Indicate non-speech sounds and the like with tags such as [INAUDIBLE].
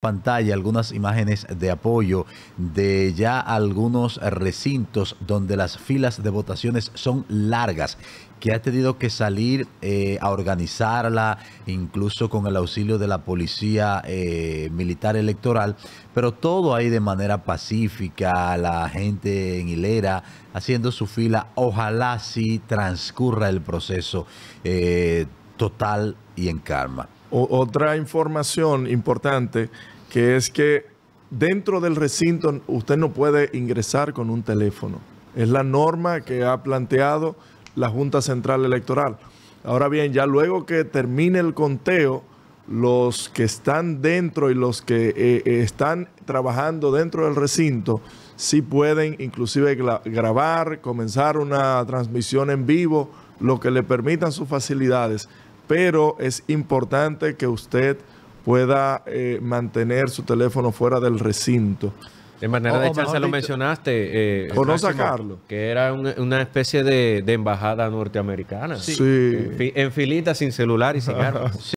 pantalla algunas imágenes de apoyo de ya algunos recintos donde las filas de votaciones son largas que ha tenido que salir eh, a organizarla, incluso con el auxilio de la policía eh, militar electoral, pero todo ahí de manera pacífica, la gente en hilera haciendo su fila, ojalá si transcurra el proceso. Eh, total y en calma. otra información importante que es que dentro del recinto usted no puede ingresar con un teléfono. Es la norma que ha planteado la Junta Central Electoral. Ahora bien, ya luego que termine el conteo, los que están dentro y los que eh, eh, están trabajando dentro del recinto sí pueden inclusive grabar, comenzar una transmisión en vivo, lo que le permitan sus facilidades pero es importante que usted pueda eh, mantener su teléfono fuera del recinto. De manera de echarse lo mencionaste. Eh, no Que era una especie de, embajada norteamericana. Sí. En, filita sin celular y sin [LAUGHS] armas.